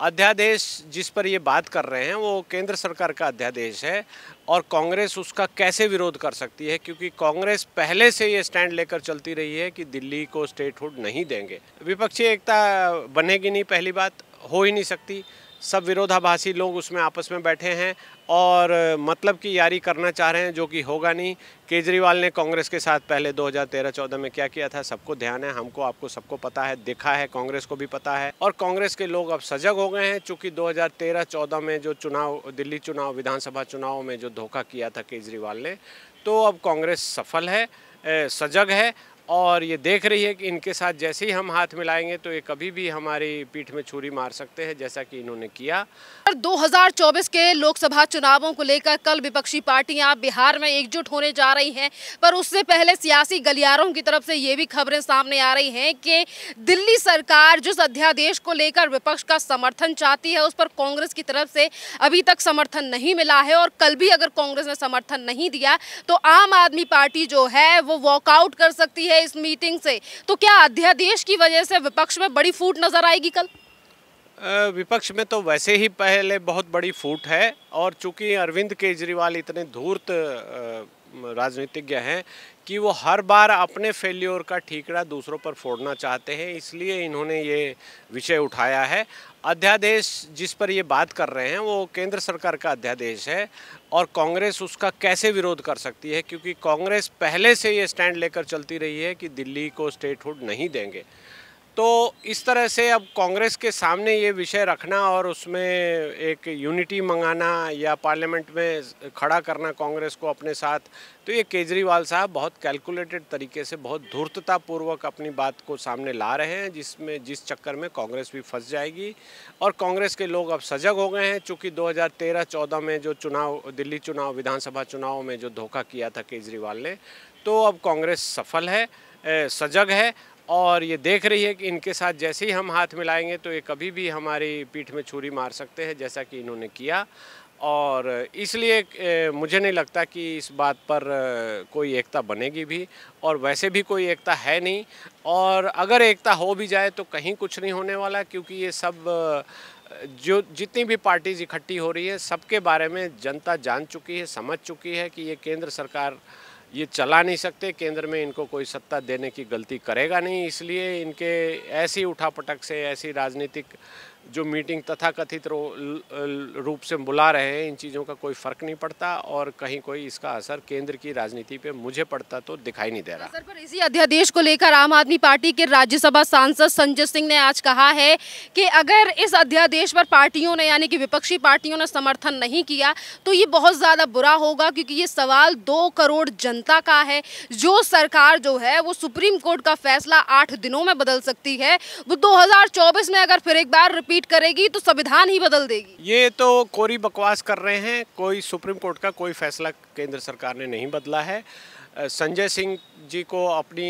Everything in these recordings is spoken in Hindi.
अध्यादेश जिस पर ये बात कर रहे हैं वो केंद्र सरकार का अध्यादेश है और कांग्रेस उसका कैसे विरोध कर सकती है क्योंकि कांग्रेस पहले से ये स्टैंड लेकर चलती रही है कि दिल्ली को स्टेटहुड नहीं देंगे विपक्षी एकता बनेगी नहीं पहली बात हो ही नहीं सकती सब विरोधाभासी लोग उसमें आपस में बैठे हैं और मतलब की यारी करना चाह रहे हैं जो कि होगा नहीं केजरीवाल ने कांग्रेस के साथ पहले 2013-14 में क्या किया था सबको ध्यान है हमको आपको सबको पता है देखा है कांग्रेस को भी पता है और कांग्रेस के लोग अब सजग हो गए हैं चूँकि 2013-14 में जो चुनाव दिल्ली चुनाव विधानसभा चुनाव में जो धोखा किया था केजरीवाल ने तो अब कांग्रेस सफल है सजग है और ये देख रही है कि इनके साथ जैसे ही हम हाथ मिलाएंगे तो ये कभी भी हमारी पीठ में छुरी मार सकते हैं जैसा कि इन्होंने किया 2024 के लोकसभा चुनावों को लेकर कल विपक्षी पार्टियां बिहार में एकजुट होने जा रही हैं पर उससे पहले सियासी गलियारों की तरफ से ये भी खबरें सामने आ रही हैं कि दिल्ली सरकार जिस अध्यादेश को लेकर विपक्ष का समर्थन चाहती है उस पर कांग्रेस की तरफ से अभी तक समर्थन नहीं मिला है और कल भी अगर कांग्रेस ने समर्थन नहीं दिया तो आम आदमी पार्टी जो है वो वॉकआउट कर सकती है है इस मीटिंग से तो क्या अध्यादेश की वजह से विपक्ष में बड़ी फूट नजर आएगी कल विपक्ष में तो वैसे ही पहले बहुत बड़ी फूट है और चूंकि अरविंद केजरीवाल इतने धूर्त राजनीतिज्ञ हैं कि वो हर बार अपने फेल्योर का ठीकरा दूसरों पर फोड़ना चाहते हैं इसलिए इन्होंने ये विषय उठाया है अध्यादेश जिस पर ये बात कर रहे हैं वो केंद्र सरकार का अध्यादेश है और कांग्रेस उसका कैसे विरोध कर सकती है क्योंकि कांग्रेस पहले से ये स्टैंड लेकर चलती रही है कि दिल्ली को स्टेटहुड नहीं देंगे तो इस तरह से अब कांग्रेस के सामने ये विषय रखना और उसमें एक यूनिटी मंगाना या पार्लियामेंट में खड़ा करना कांग्रेस को अपने साथ तो ये केजरीवाल साहब बहुत कैलकुलेटेड तरीके से बहुत धूर्ततापूर्वक अपनी बात को सामने ला रहे हैं जिसमें जिस चक्कर में कांग्रेस भी फंस जाएगी और कांग्रेस के लोग अब सजग हो गए हैं चूँकि दो 14 में जो चुनाव दिल्ली चुनाव विधानसभा चुनाव में जो धोखा किया था केजरीवाल ने तो अब कांग्रेस सफल है सजग है और ये देख रही है कि इनके साथ जैसे ही हम हाथ मिलाएंगे तो ये कभी भी हमारी पीठ में छुरी मार सकते हैं जैसा कि इन्होंने किया और इसलिए मुझे नहीं लगता कि इस बात पर कोई एकता बनेगी भी और वैसे भी कोई एकता है नहीं और अगर एकता हो भी जाए तो कहीं कुछ नहीं होने वाला क्योंकि ये सब जो जितनी भी पार्टीज इकट्ठी हो रही है सबके बारे में जनता जान चुकी है समझ चुकी है कि ये केंद्र सरकार ये चला नहीं सकते केंद्र में इनको कोई सत्ता देने की गलती करेगा नहीं इसलिए इनके ऐसी उठापटक से ऐसी राजनीतिक जो मीटिंग तथाकथित रूप से बुला रहे हैं इन चीज़ों का कोई फर्क नहीं पड़ता और कहीं कोई इसका असर केंद्र की राजनीति पे मुझे पड़ता तो दिखाई नहीं दे रहा सर पर इसी अध्यादेश को लेकर आम आदमी पार्टी के राज्यसभा सांसद संजय सिंह ने आज कहा है कि अगर इस अध्यादेश पर पार्टियों ने यानी कि विपक्षी पार्टियों ने समर्थन नहीं किया तो ये बहुत ज़्यादा बुरा होगा क्योंकि ये सवाल दो करोड़ जनता का है जो सरकार जो है वो सुप्रीम कोर्ट का फैसला आठ दिनों में बदल सकती है वो दो में अगर फिर एक बार रिपीट रिपीट करेगी तो संविधान ही बदल देगी ये तो कोरी बकवास कर रहे हैं कोई सुप्रीम कोर्ट का कोई फैसला केंद्र सरकार ने नहीं बदला है संजय सिंह जी को अपनी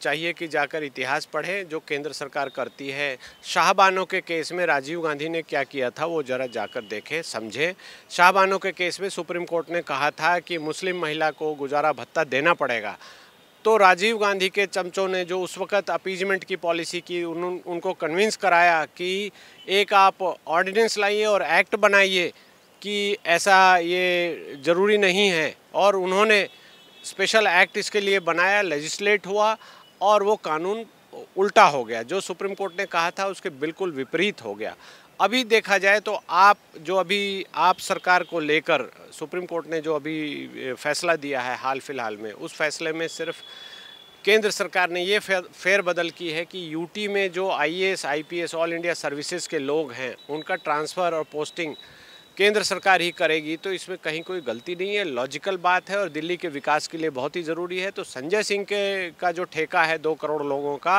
चाहिए कि जाकर इतिहास पढ़ें जो केंद्र सरकार करती है शाहबानों के केस में राजीव गांधी ने क्या किया था वो ज़रा जाकर देखें समझें शाहबानों के केस में सुप्रीम कोर्ट ने कहा था कि मुस्लिम महिला को गुजारा भत्ता देना पड़ेगा तो राजीव गांधी के चमचों ने जो उस वक्त अपीजमेंट की पॉलिसी की उन, उनको कन्विंस कराया कि एक आप ऑर्डिनेंस लाइए और एक्ट बनाइए कि ऐसा ये ज़रूरी नहीं है और उन्होंने स्पेशल एक्ट इसके लिए बनाया लेजिस्लेट हुआ और वो कानून उल्टा हो गया जो सुप्रीम कोर्ट ने कहा था उसके बिल्कुल विपरीत हो गया अभी देखा जाए तो आप जो अभी आप सरकार को लेकर सुप्रीम कोर्ट ने जो अभी फैसला दिया है हाल फिलहाल में उस फैसले में सिर्फ केंद्र सरकार ने ये फेर बदल की है कि यूटी में जो IAS, IPS, all India services के लोग हैं उनका ट्रांसफ़र और पोस्टिंग केंद्र सरकार ही करेगी तो इसमें कहीं कोई गलती नहीं है लॉजिकल बात है और दिल्ली के विकास के लिए बहुत ही ज़रूरी है तो संजय सिंह के का जो ठेका है दो करोड़ लोगों का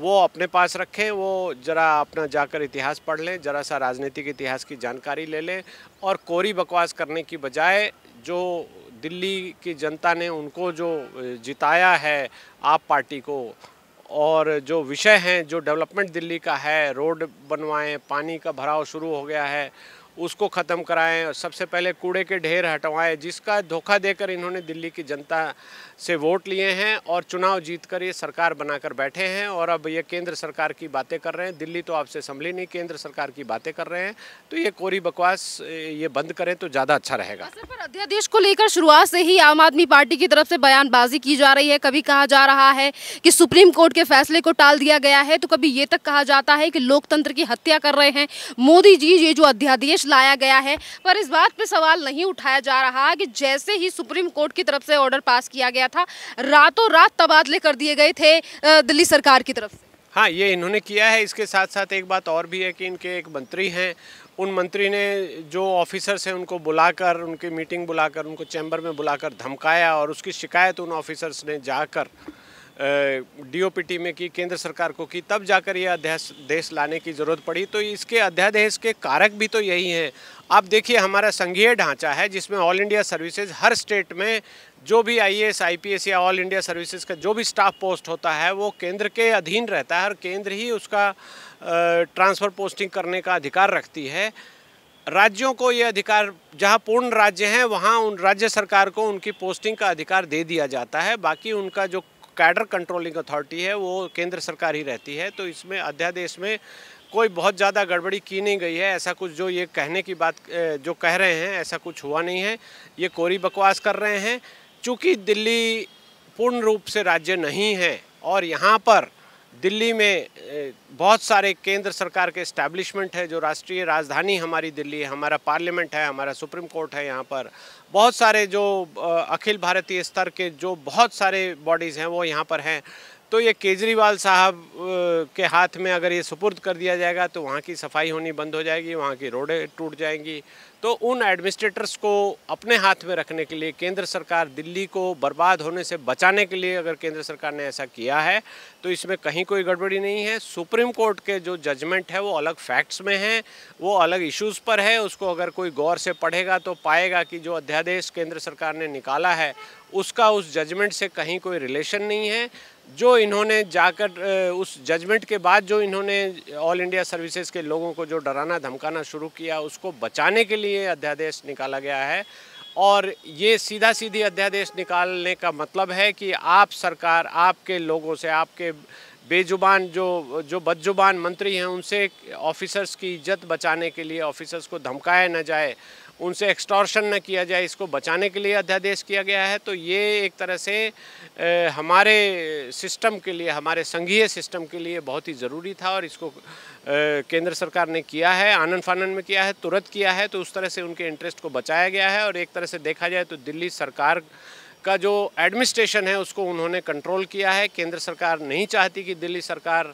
वो अपने पास रखें वो ज़रा अपना जाकर इतिहास पढ़ लें ज़रा सा राजनीतिक इतिहास की जानकारी ले लें और कोरी बकवास करने की बजाय जो दिल्ली की जनता ने उनको जो जिताया है आप पार्टी को और जो विषय हैं जो डेवलपमेंट दिल्ली का है रोड बनवाएं पानी का भराव शुरू हो गया है उसको ख़त्म कराएं सबसे पहले कूड़े के ढेर हटवाएं जिसका धोखा देकर इन्होंने दिल्ली की जनता से वोट लिए हैं और चुनाव जीतकर ये सरकार बनाकर बैठे हैं और अब ये केंद्र सरकार की बातें कर रहे हैं दिल्ली तो आपसे संभली नहीं केंद्र सरकार की बातें कर रहे हैं तो ये कोरी बकवास ये बंद करें तो ज़्यादा अच्छा रहेगा अध्यादेश को लेकर शुरुआत से ही आम आदमी पार्टी की तरफ से बयानबाजी की जा रही है कभी कहा जा रहा है कि सुप्रीम कोर्ट के फैसले को टाल दिया गया है तो कभी ये तक कहा जाता है कि लोकतंत्र की हत्या कर रहे हैं मोदी जी ये जो अध्यादेश लाया गया है पर इस बात पर सवाल नहीं उठाया जा रहा कि जैसे ही सुप्रीम कोर्ट की तरफ से ऑर्डर पास किया गया गया था रातों रात तबादले कर दिए गए थे दिल्ली सरकार की तरफ से हाँ ये इन्होंने किया है इसके साथ साथ एक बात और भी है कि इनके एक मंत्री हैं उन मंत्री ने जो ऑफिसर्स हैं उनको बुलाकर उनकी मीटिंग बुलाकर उनको चैम्बर में बुलाकर धमकाया और उसकी शिकायत उन ऑफिसर्स ने जाकर डीओपीटी में की केंद्र सरकार को की तब जाकर यह अध्यादेश लाने की ज़रूरत पड़ी तो इसके अध्यादेश के कारक भी तो यही हैं आप देखिए हमारा संघीय ढांचा है जिसमें ऑल इंडिया सर्विसेज हर स्टेट में जो भी आईएएस, आईपीएस या ऑल इंडिया सर्विसेज का जो भी स्टाफ पोस्ट होता है वो केंद्र के अधीन रहता है और केंद्र ही उसका ट्रांसफ़र पोस्टिंग करने का अधिकार रखती है राज्यों को ये अधिकार जहाँ पूर्ण राज्य हैं वहाँ उन राज्य सरकार को उनकी पोस्टिंग का अधिकार दे दिया जाता है बाकी उनका जो कैडर कंट्रोलिंग अथॉरिटी है वो केंद्र सरकार ही रहती है तो इसमें अध्यादेश में कोई बहुत ज़्यादा गड़बड़ी की नहीं गई है ऐसा कुछ जो ये कहने की बात जो कह रहे हैं ऐसा कुछ हुआ नहीं है ये कोरी बकवास कर रहे हैं चूँकि दिल्ली पूर्ण रूप से राज्य नहीं है और यहाँ पर दिल्ली में बहुत सारे केंद्र सरकार के इस्टेब्लिशमेंट है जो राष्ट्रीय राजधानी हमारी दिल्ली है हमारा पार्लियामेंट है हमारा सुप्रीम कोर्ट है यहाँ पर बहुत सारे जो अखिल भारतीय स्तर के जो बहुत सारे बॉडीज़ हैं वो यहाँ पर हैं तो ये केजरीवाल साहब के हाथ में अगर ये सुपुर्द कर दिया जाएगा तो वहाँ की सफाई होनी बंद हो जाएगी वहाँ की रोडें टूट जाएंगी तो उन एडमिनिस्ट्रेटर्स को अपने हाथ में रखने के लिए केंद्र सरकार दिल्ली को बर्बाद होने से बचाने के लिए अगर केंद्र सरकार ने ऐसा किया है तो इसमें कहीं कोई गड़बड़ी नहीं है सुप्रीम कोर्ट के जो जजमेंट है वो अलग फैक्ट्स में है वो अलग इश्यूज़ पर है उसको अगर कोई गौर से पढ़ेगा तो पाएगा कि जो अध्यादेश केंद्र सरकार ने निकाला है उसका उस जजमेंट से कहीं कोई रिलेशन नहीं है जो इन्होंने जाकर उस जजमेंट के बाद जो इन्होंने ऑल इंडिया सर्विसेज के लोगों को जो डराना धमकाना शुरू किया उसको बचाने के लिए अध्यादेश निकाला गया है और ये सीधा सीधी अध्यादेश निकालने का मतलब है कि आप सरकार आपके लोगों से आपके बेजुबान जो जो बदजुबान मंत्री हैं उनसे ऑफिसर्स की इज्जत बचाने के लिए ऑफिसर्स को धमकाया ना जाए उनसे एक्सटॉर्शन न किया जाए इसको बचाने के लिए अध्यादेश किया गया है तो ये एक तरह से हमारे सिस्टम के लिए हमारे संघीय सिस्टम के लिए बहुत ही ज़रूरी था और इसको केंद्र सरकार ने किया है आनंद फानन में किया है तुरंत किया है तो उस तरह से उनके इंटरेस्ट को बचाया गया है और एक तरह से देखा जाए तो दिल्ली सरकार का जो एडमिनिस्ट्रेशन है उसको उन्होंने कंट्रोल किया है केंद्र सरकार नहीं चाहती कि दिल्ली सरकार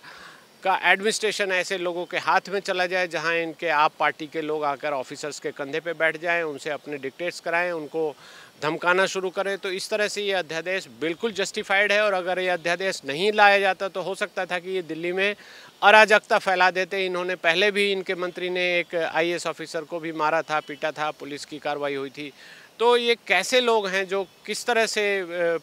का एडमिनिस्ट्रेशन ऐसे लोगों के हाथ में चला जाए जहां इनके आप पार्टी के लोग आकर ऑफिसर्स के कंधे पे बैठ जाएं उनसे अपने डिक्टेट्स कराएं उनको धमकाना शुरू करें तो इस तरह से ये अध्यादेश बिल्कुल जस्टिफाइड है और अगर ये अध्यादेश नहीं लाया जाता तो हो सकता था कि ये दिल्ली में अराजकता फैला देते इन्होंने पहले भी इनके मंत्री ने एक आई ऑफिसर को भी मारा था पीटा था पुलिस की कार्रवाई हुई थी तो ये कैसे लोग हैं जो किस तरह से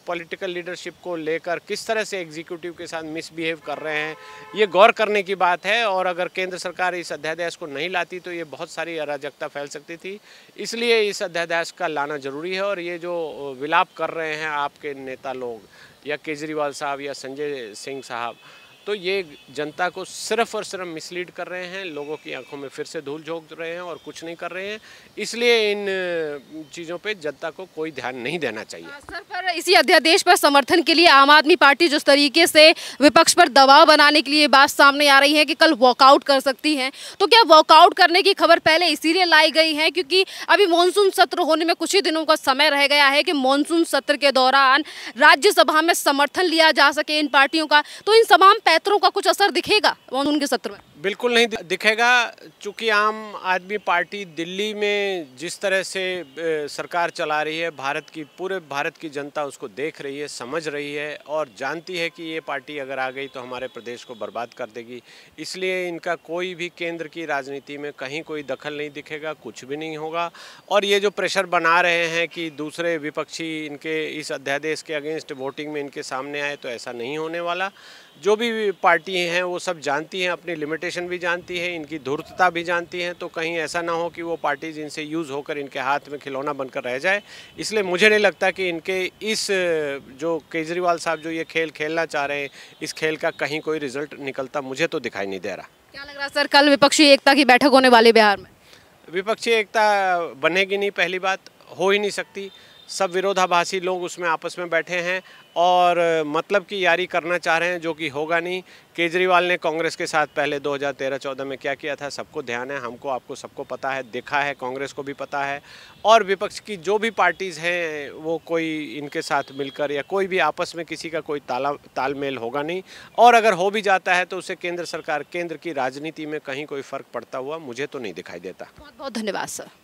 पॉलिटिकल लीडरशिप को लेकर किस तरह से एग्जीक्यूटिव के साथ मिसबिहेव कर रहे हैं ये गौर करने की बात है और अगर केंद्र सरकार इस अध्यादेश को नहीं लाती तो ये बहुत सारी अराजकता फैल सकती थी इसलिए इस अध्यादेश का लाना जरूरी है और ये जो विलाप कर रहे हैं आपके नेता लोग या केजरीवाल साहब या संजय सिंह साहब तो ये जनता को सिर्फ और सिर्फ मिसलीड कर रहे हैं लोगों की आंखों में फिर से धूल झोंक रहे हैं और कुछ नहीं कर रहे हैं इसलिए इन चीज़ों पे जनता को कोई ध्यान नहीं देना चाहिए हाँ, सर पर इसी अध्यादेश पर समर्थन के लिए आम आदमी पार्टी जिस तरीके से विपक्ष पर दबाव बनाने के लिए बात सामने आ रही है कि कल वॉकआउट कर सकती हैं तो क्या वॉकआउट करने की खबर पहले इसीलिए लाई गई है क्योंकि अभी मानसून सत्र होने में कुछ ही दिनों का समय रह गया है कि मानसून सत्र के दौरान राज्यसभा में समर्थन लिया जा सके इन पार्टियों का तो इन तमाम पैतरों का कुछ असर दिखेगा उनके सत्र में बिल्कुल नहीं दिखेगा चूँकि आम आदमी पार्टी दिल्ली में जिस तरह से सरकार चला रही है भारत की पूरे भारत की जनता उसको देख रही है समझ रही है और जानती है कि ये पार्टी अगर आ गई तो हमारे प्रदेश को बर्बाद कर देगी इसलिए इनका कोई भी केंद्र की राजनीति में कहीं कोई दखल नहीं दिखेगा कुछ भी नहीं होगा और ये जो प्रेशर बना रहे हैं कि दूसरे विपक्षी इनके इस अध्यादेश के अगेंस्ट वोटिंग में इनके सामने आए तो ऐसा नहीं होने वाला जो भी पार्टी हैं वो सब जानती हैं अपनी लिमिटेड एडमिनिस्ट्रेशन भी जानती है इनकी धूर्तता भी जानती है तो कहीं ऐसा ना हो कि वो पार्टीज इनसे यूज़ होकर इनके हाथ में खिलौना बनकर रह जाए इसलिए मुझे नहीं लगता कि इनके इस जो केजरीवाल साहब जो ये खेल खेलना चाह रहे हैं इस खेल का कहीं कोई रिजल्ट निकलता मुझे तो दिखाई नहीं दे रहा क्या लग रहा है सर कल विपक्षी एकता की बैठक होने वाली बिहार में विपक्षी एकता बनेगी नहीं पहली बात हो ही नहीं सकती सब विरोधाभासी लोग उसमें आपस में बैठे हैं और मतलब की यारी करना चाह रहे हैं जो कि होगा नहीं केजरीवाल ने कांग्रेस के साथ पहले 2013-14 में क्या किया था सबको ध्यान है हमको आपको सबको पता है देखा है कांग्रेस को भी पता है और विपक्ष की जो भी पार्टीज़ हैं वो कोई इनके साथ मिलकर या कोई भी आपस में किसी का कोई ताला तालमेल होगा नहीं और अगर हो भी जाता है तो उसे केंद्र सरकार केंद्र की राजनीति में कहीं कोई फ़र्क पड़ता हुआ मुझे तो नहीं दिखाई देता बहुत बहुत धन्यवाद सर